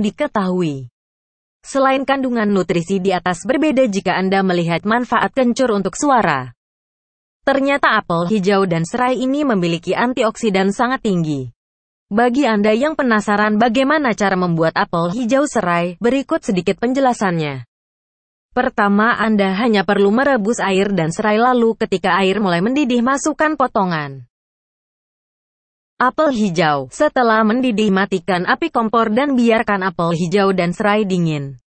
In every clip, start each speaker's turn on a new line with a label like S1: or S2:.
S1: diketahui. Selain kandungan nutrisi di atas berbeda jika Anda melihat manfaat kencur untuk suara. Ternyata apel hijau dan serai ini memiliki antioksidan sangat tinggi. Bagi Anda yang penasaran bagaimana cara membuat apel hijau serai, berikut sedikit penjelasannya. Pertama, Anda hanya perlu merebus air dan serai lalu ketika air mulai mendidih masukkan potongan Apel hijau. Setelah mendidih matikan api kompor dan biarkan apel hijau dan serai dingin.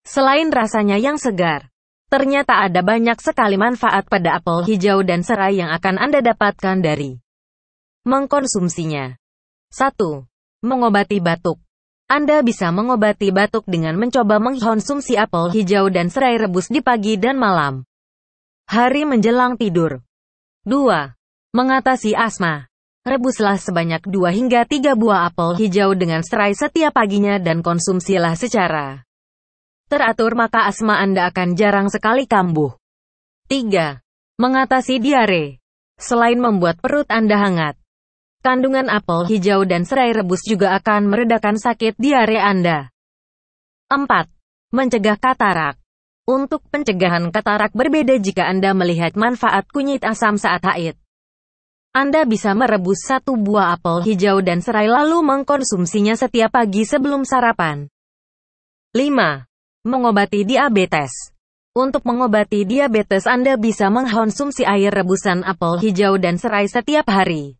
S1: Selain rasanya yang segar, ternyata ada banyak sekali manfaat pada apel hijau dan serai yang akan Anda dapatkan dari mengkonsumsinya. 1. Mengobati batuk. Anda bisa mengobati batuk dengan mencoba mengkonsumsi apel hijau dan serai rebus di pagi dan malam. Hari menjelang tidur. 2. Mengatasi asma. Rebuslah sebanyak 2 hingga 3 buah apel hijau dengan serai setiap paginya dan konsumsilah secara teratur maka asma Anda akan jarang sekali kambuh. 3. Mengatasi diare. Selain membuat perut Anda hangat, kandungan apel hijau dan serai rebus juga akan meredakan sakit diare Anda. 4. Mencegah katarak. Untuk pencegahan katarak berbeda jika Anda melihat manfaat kunyit asam saat haid. Anda bisa merebus satu buah apel hijau dan serai lalu mengkonsumsinya setiap pagi sebelum sarapan. 5. Mengobati diabetes Untuk mengobati diabetes Anda bisa mengkonsumsi air rebusan apel hijau dan serai setiap hari.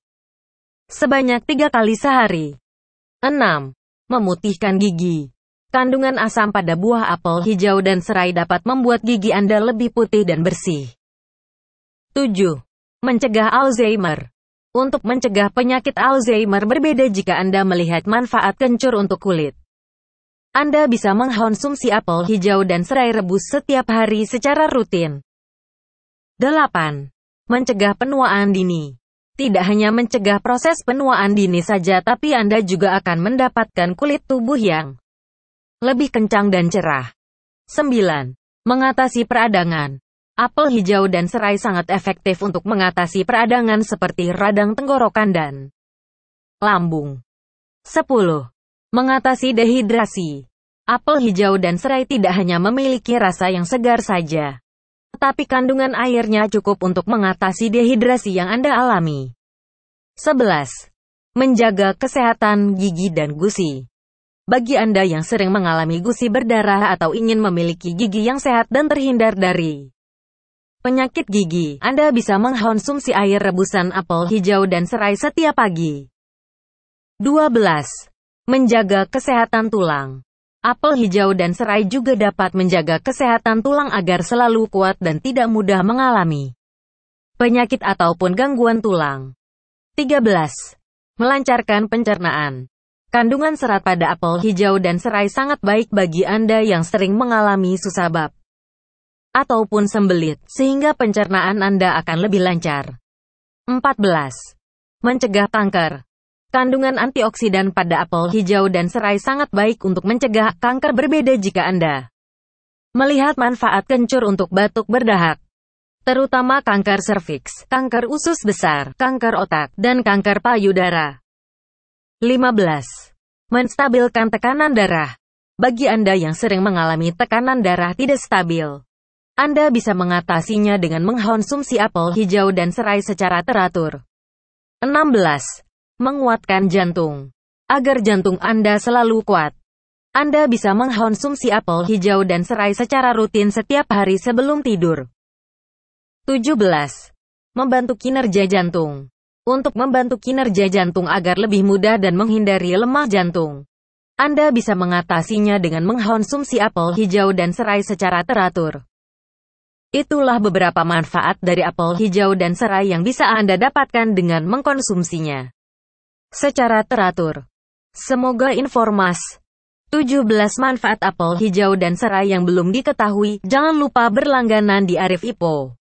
S1: Sebanyak tiga kali sehari. 6. Memutihkan gigi Kandungan asam pada buah apel hijau dan serai dapat membuat gigi Anda lebih putih dan bersih. 7. Mencegah Alzheimer Untuk mencegah penyakit Alzheimer berbeda jika Anda melihat manfaat kencur untuk kulit. Anda bisa mengkonsumsi apel hijau dan serai rebus setiap hari secara rutin. 8. Mencegah penuaan dini Tidak hanya mencegah proses penuaan dini saja tapi Anda juga akan mendapatkan kulit tubuh yang lebih kencang dan cerah. 9. Mengatasi peradangan Apel hijau dan serai sangat efektif untuk mengatasi peradangan seperti radang tenggorokan dan lambung. 10. Mengatasi dehidrasi. Apel hijau dan serai tidak hanya memiliki rasa yang segar saja, tetapi kandungan airnya cukup untuk mengatasi dehidrasi yang Anda alami. 11. Menjaga kesehatan gigi dan gusi. Bagi Anda yang sering mengalami gusi berdarah atau ingin memiliki gigi yang sehat dan terhindar dari Penyakit gigi, Anda bisa mengkonsumsi air rebusan apel hijau dan serai setiap pagi. 12. Menjaga kesehatan tulang. Apel hijau dan serai juga dapat menjaga kesehatan tulang agar selalu kuat dan tidak mudah mengalami penyakit ataupun gangguan tulang. 13. Melancarkan pencernaan. Kandungan serat pada apel hijau dan serai sangat baik bagi Anda yang sering mengalami susah bab ataupun sembelit, sehingga pencernaan Anda akan lebih lancar. 14. Mencegah kanker Kandungan antioksidan pada apel hijau dan serai sangat baik untuk mencegah kanker berbeda jika Anda melihat manfaat kencur untuk batuk berdahak, terutama kanker serviks, kanker usus besar, kanker otak, dan kanker payudara. 15. Menstabilkan tekanan darah. Bagi Anda yang sering mengalami tekanan darah tidak stabil, anda bisa mengatasinya dengan mengkonsumsi apel hijau dan serai secara teratur. 16. Menguatkan jantung. Agar jantung Anda selalu kuat. Anda bisa mengkonsumsi apel hijau dan serai secara rutin setiap hari sebelum tidur. 17. Membantu kinerja jantung. Untuk membantu kinerja jantung agar lebih mudah dan menghindari lemah jantung. Anda bisa mengatasinya dengan mengkonsumsi apel hijau dan serai secara teratur. Itulah beberapa manfaat dari apel hijau dan serai yang bisa Anda dapatkan dengan mengkonsumsinya. Secara teratur. Semoga informas. 17 manfaat apel hijau dan serai yang belum diketahui. Jangan lupa berlangganan di Arif Ipo.